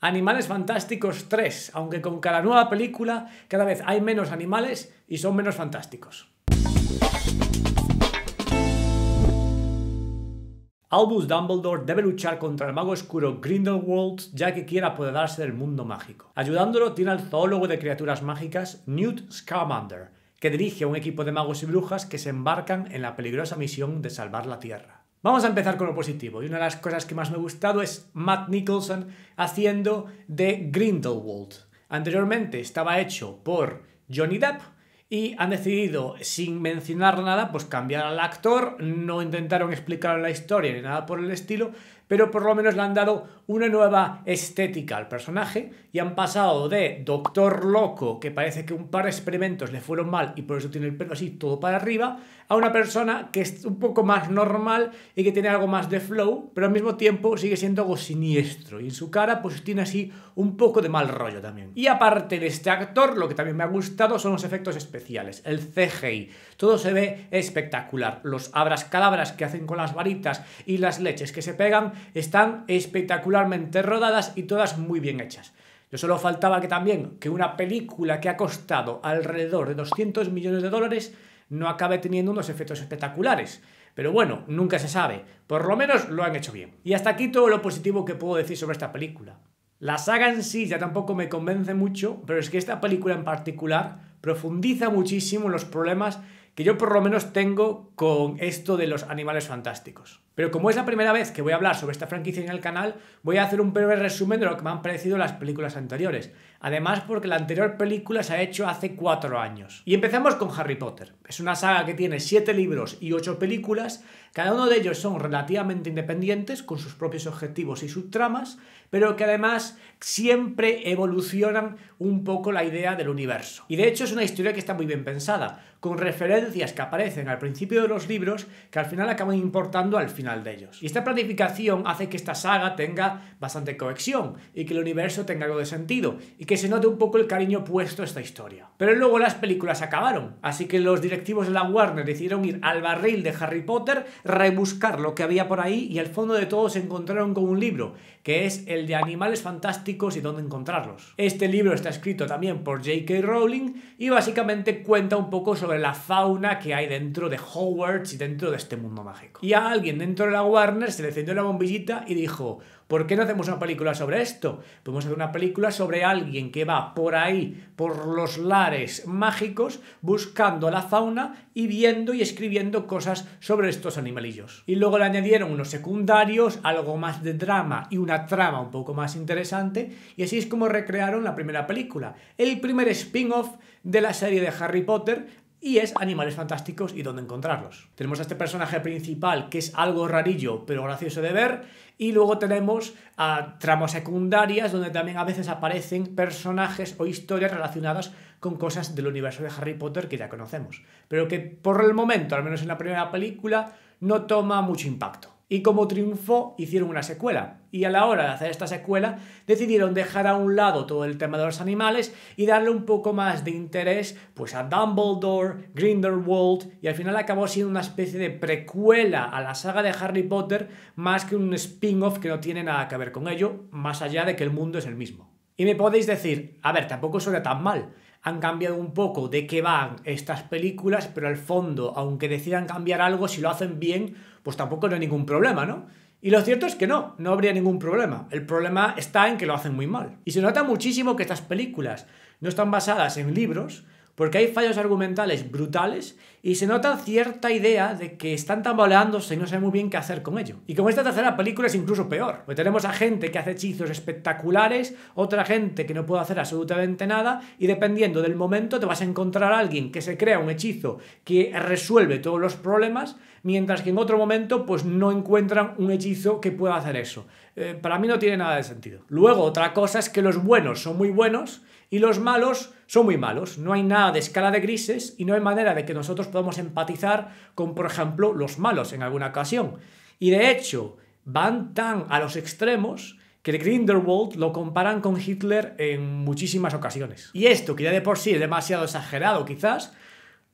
Animales Fantásticos 3, aunque con cada nueva película cada vez hay menos animales y son menos fantásticos. Albus Dumbledore debe luchar contra el mago oscuro Grindelwald ya que quiere apoderarse del mundo mágico. Ayudándolo tiene al zoólogo de criaturas mágicas Newt Scamander, que dirige a un equipo de magos y brujas que se embarcan en la peligrosa misión de salvar la Tierra. Vamos a empezar con lo positivo. Y una de las cosas que más me ha gustado es Matt Nicholson haciendo de Grindelwald. Anteriormente estaba hecho por Johnny Depp y han decidido, sin mencionar nada, pues cambiar al actor. No intentaron explicar la historia ni nada por el estilo, pero por lo menos le han dado una nueva estética al personaje y han pasado de Doctor Loco, que parece que un par de experimentos le fueron mal y por eso tiene el pelo así todo para arriba, a una persona que es un poco más normal y que tiene algo más de flow, pero al mismo tiempo sigue siendo algo siniestro y en su cara pues tiene así un poco de mal rollo también. Y aparte de este actor, lo que también me ha gustado son los efectos especiales, el CGI. Todo se ve espectacular. Los abras calabras que hacen con las varitas y las leches que se pegan están espectacular rodadas y todas muy bien hechas. Yo solo faltaba que también que una película que ha costado alrededor de 200 millones de dólares no acabe teniendo unos efectos espectaculares. Pero bueno, nunca se sabe. Por lo menos lo han hecho bien. Y hasta aquí todo lo positivo que puedo decir sobre esta película. La saga en sí ya tampoco me convence mucho, pero es que esta película en particular profundiza muchísimo en los problemas que yo por lo menos tengo con esto de los animales fantásticos. Pero como es la primera vez que voy a hablar sobre esta franquicia en el canal, voy a hacer un breve resumen de lo que me han parecido las películas anteriores. Además, porque la anterior película se ha hecho hace cuatro años. Y empezamos con Harry Potter. Es una saga que tiene siete libros y ocho películas. Cada uno de ellos son relativamente independientes, con sus propios objetivos y sus tramas, pero que además siempre evolucionan un poco la idea del universo. Y de hecho es una historia que está muy bien pensada, con referencias que aparecen al principio de los libros que al final acaban importando al final de ellos. Y esta planificación hace que esta saga tenga bastante cohesión y que el universo tenga algo de sentido y que se note un poco el cariño puesto a esta historia. Pero luego las películas acabaron, así que los directivos de la Warner decidieron ir al barril de Harry Potter, rebuscar lo que había por ahí y al fondo de todo se encontraron con un libro, que es el de animales fantásticos y dónde encontrarlos. Este libro está escrito también por J.K. Rowling y básicamente cuenta un poco sobre la fauna que hay dentro de Hogwarts y dentro de este mundo mágico. Y a alguien dentro de la Warner, se le encendió la bombillita y dijo, ¿por qué no hacemos una película sobre esto? Podemos hacer una película sobre alguien que va por ahí, por los lares mágicos, buscando la fauna y viendo y escribiendo cosas sobre estos animalillos. Y luego le añadieron unos secundarios, algo más de drama y una trama un poco más interesante, y así es como recrearon la primera película, el primer spin-off de la serie de Harry Potter y es Animales Fantásticos y dónde encontrarlos. Tenemos a este personaje principal que es algo rarillo pero gracioso de ver y luego tenemos a tramas secundarias donde también a veces aparecen personajes o historias relacionadas con cosas del universo de Harry Potter que ya conocemos, pero que por el momento, al menos en la primera película, no toma mucho impacto y como triunfó hicieron una secuela. Y a la hora de hacer esta secuela decidieron dejar a un lado todo el tema de los animales y darle un poco más de interés pues a Dumbledore, Grindelwald y al final acabó siendo una especie de precuela a la saga de Harry Potter más que un spin-off que no tiene nada que ver con ello, más allá de que el mundo es el mismo. Y me podéis decir, a ver, tampoco suena tan mal han cambiado un poco de qué van estas películas, pero al fondo, aunque decidan cambiar algo, si lo hacen bien, pues tampoco no hay ningún problema, ¿no? Y lo cierto es que no, no habría ningún problema. El problema está en que lo hacen muy mal. Y se nota muchísimo que estas películas no están basadas en libros, porque hay fallos argumentales brutales y se nota cierta idea de que están tambaleándose y no saben muy bien qué hacer con ello. Y con esta tercera película es incluso peor, porque tenemos a gente que hace hechizos espectaculares, otra gente que no puede hacer absolutamente nada, y dependiendo del momento te vas a encontrar a alguien que se crea un hechizo que resuelve todos los problemas, mientras que en otro momento pues no encuentran un hechizo que pueda hacer eso. Eh, para mí no tiene nada de sentido. Luego, otra cosa es que los buenos son muy buenos y los malos son muy malos. No hay nada de escala de grises y no hay manera de que nosotros podamos empatizar con, por ejemplo, los malos en alguna ocasión. Y de hecho, van tan a los extremos que el Grindelwald lo comparan con Hitler en muchísimas ocasiones. Y esto, que ya de por sí es demasiado exagerado quizás,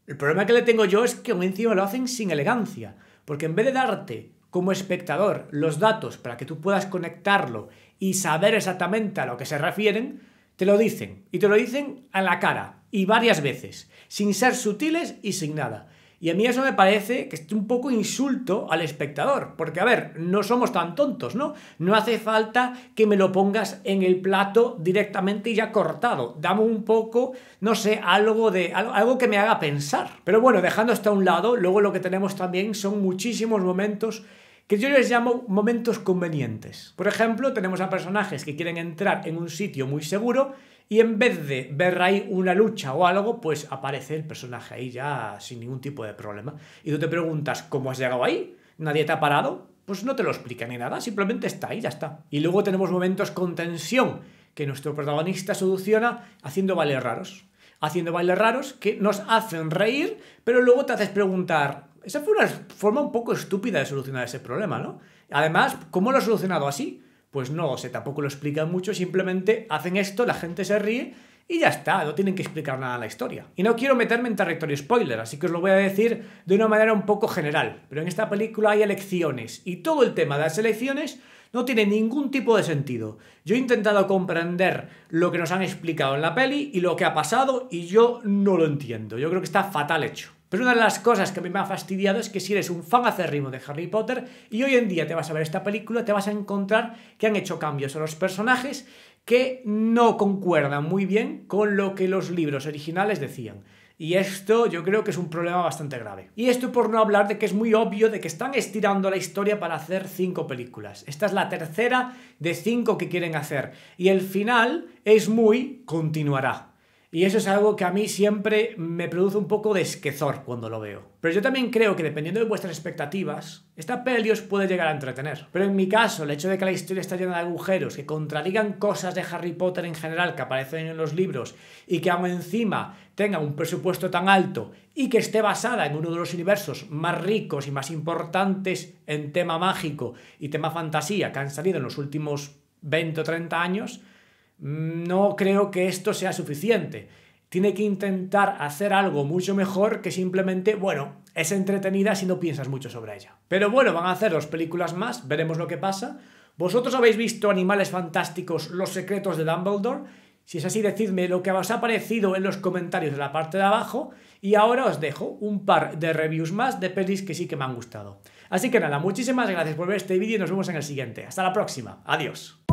el problema que le tengo yo es que encima lo hacen sin elegancia, porque en vez de darte como espectador los datos para que tú puedas conectarlo y saber exactamente a lo que se refieren, te lo dicen, y te lo dicen a la cara, y varias veces, sin ser sutiles y sin nada. Y a mí eso me parece que es un poco insulto al espectador, porque a ver, no somos tan tontos, ¿no? No hace falta que me lo pongas en el plato directamente y ya cortado. Dame un poco, no sé, algo de algo que me haga pensar. Pero bueno, dejando esto a un lado, luego lo que tenemos también son muchísimos momentos que yo les llamo momentos convenientes. Por ejemplo, tenemos a personajes que quieren entrar en un sitio muy seguro y en vez de ver ahí una lucha o algo, pues aparece el personaje ahí ya sin ningún tipo de problema. Y tú te preguntas, ¿cómo has llegado ahí? ¿Nadie te ha parado? Pues no te lo explica ni nada, simplemente está ahí, ya está. Y luego tenemos momentos con tensión que nuestro protagonista soluciona haciendo bailes raros. Haciendo bailes raros que nos hacen reír, pero luego te haces preguntar, esa fue una forma un poco estúpida de solucionar ese problema, ¿no? Además, ¿cómo lo ha solucionado así? Pues no, o tampoco lo explican mucho, simplemente hacen esto, la gente se ríe y ya está, no tienen que explicar nada a la historia. Y no quiero meterme en territorio spoiler, así que os lo voy a decir de una manera un poco general. Pero en esta película hay elecciones y todo el tema de las elecciones no tiene ningún tipo de sentido. Yo he intentado comprender lo que nos han explicado en la peli y lo que ha pasado y yo no lo entiendo. Yo creo que está fatal hecho. Pero una de las cosas que a mí me ha fastidiado es que si eres un fan acérrimo de Harry Potter y hoy en día te vas a ver esta película, te vas a encontrar que han hecho cambios a los personajes que no concuerdan muy bien con lo que los libros originales decían. Y esto yo creo que es un problema bastante grave. Y esto por no hablar de que es muy obvio de que están estirando la historia para hacer cinco películas. Esta es la tercera de cinco que quieren hacer. Y el final es muy continuará. Y eso es algo que a mí siempre me produce un poco de esquezor cuando lo veo. Pero yo también creo que dependiendo de vuestras expectativas, esta peli os puede llegar a entretener. Pero en mi caso, el hecho de que la historia está llena de agujeros, que contradigan cosas de Harry Potter en general que aparecen en los libros y que aún encima tenga un presupuesto tan alto y que esté basada en uno de los universos más ricos y más importantes en tema mágico y tema fantasía que han salido en los últimos 20 o 30 años, no creo que esto sea suficiente. Tiene que intentar hacer algo mucho mejor que simplemente, bueno, es entretenida si no piensas mucho sobre ella. Pero bueno, van a hacer dos películas más, veremos lo que pasa. ¿Vosotros habéis visto Animales Fantásticos, Los Secretos de Dumbledore? Si es así, decidme lo que os ha parecido en los comentarios de la parte de abajo y ahora os dejo un par de reviews más de pelis que sí que me han gustado. Así que nada, muchísimas gracias por ver este vídeo y nos vemos en el siguiente. Hasta la próxima. Adiós.